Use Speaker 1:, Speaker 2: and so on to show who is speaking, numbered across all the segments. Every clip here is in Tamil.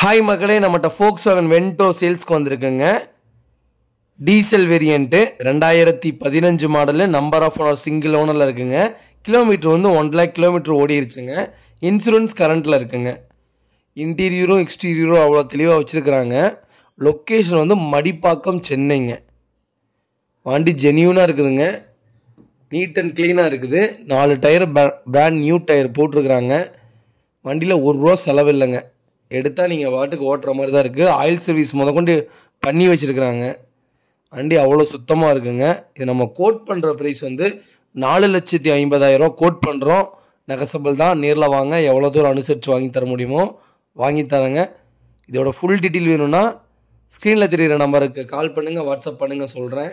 Speaker 1: ஹாய் மக்களே நம்மகிட்ட ஃபோக்ஸ் வேகன் வென்டோ சேல்ஸ்க்கு வந்திருக்குங்க டீசல் வேரியண்ட்டு ரெண்டாயிரத்தி பதினஞ்சு model number of owner single ஓனரில் இருக்குங்க கிலோமீட்டர் வந்து ஒன் லேக் கிலோமீட்டர் ஓடிடுச்சுங்க இன்சூரன்ஸ் கரண்ட்டில் இருக்குங்க இன்டீரியரும் எக்ஸ்டீரியரும் அவ்வளோ தெளிவாக வச்சுருக்குறாங்க லொக்கேஷன் வந்து மடிப்பாக்கம் சென்னைங்க வண்டி ஜென்யூனாக இருக்குதுங்க நீட் அண்ட் க்ளீனாக இருக்குது நாலு டயர் ப்ராண்ட் நியூ டயர் போட்டிருக்குறாங்க வண்டியில் ஒரு ரூபா செலவு இல்லைங்க எடுத்தால் நீங்கள் வாட்டுக்கு ஓட்டுற மாதிரி தான் இருக்குது ஆயில் சர்வீஸ் முத கொண்டு பண்ணி வச்சுருக்குறாங்க வண்டி அவ்வளோ சுத்தமாக இருக்குங்க இது நம்ம கோட் பண்ணுற ப்ரைஸ் வந்து நாலு லட்சத்தி ஐம்பதாயிரம் கோட் பண்ணுறோம் நெகசபிள் தான் நேரில் வாங்க எவ்வளோ தூரம் அனுசரித்து வாங்கி தர முடியுமோ வாங்கி தரேங்க இதோட ஃபுல் டீட்டெயில் வேணும்னா ஸ்க்ரீனில் தெரிகிற நம்பருக்கு கால் பண்ணுங்கள் வாட்ஸ்அப் பண்ணுங்கள் சொல்கிறேன்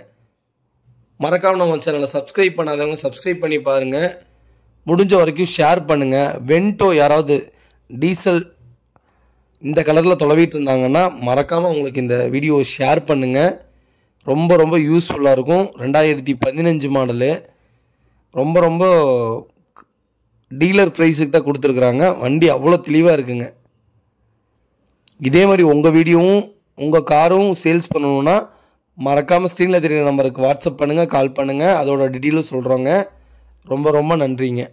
Speaker 1: மறக்காமல் நம்ம சேனலை சப்ஸ்கிரைப் பண்ணாதவங்க சப்ஸ்கிரைப் பண்ணி பாருங்கள் முடிஞ்ச வரைக்கும் ஷேர் பண்ணுங்கள் வென்டோ யாராவது டீசல் இந்த கலரில் தொலைவிட்டு இருந்தாங்கன்னா மறக்காமல் உங்களுக்கு இந்த வீடியோ ஷேர் பண்ணுங்கள் ரொம்ப ரொம்ப யூஸ்ஃபுல்லாக இருக்கும் ரெண்டாயிரத்தி பதினஞ்சு மாடலு ரொம்ப ரொம்ப டீலர் ப்ரைஸுக்கு தான் கொடுத்துருக்குறாங்க வண்டி அவ்வளோ தெளிவாக இருக்குங்க இதே மாதிரி உங்கள் வீடியோவும் உங்கள் காரும் சேல்ஸ் பண்ணணும்னா மறக்காமல் ஸ்க்ரீனில் தெரியுற நம்பருக்கு வாட்ஸ்அப் பண்ணுங்கள் கால் பண்ணுங்கள் அதோட டீட்டெயிலும் சொல்கிறோங்க ரொம்ப ரொம்ப நன்றிங்க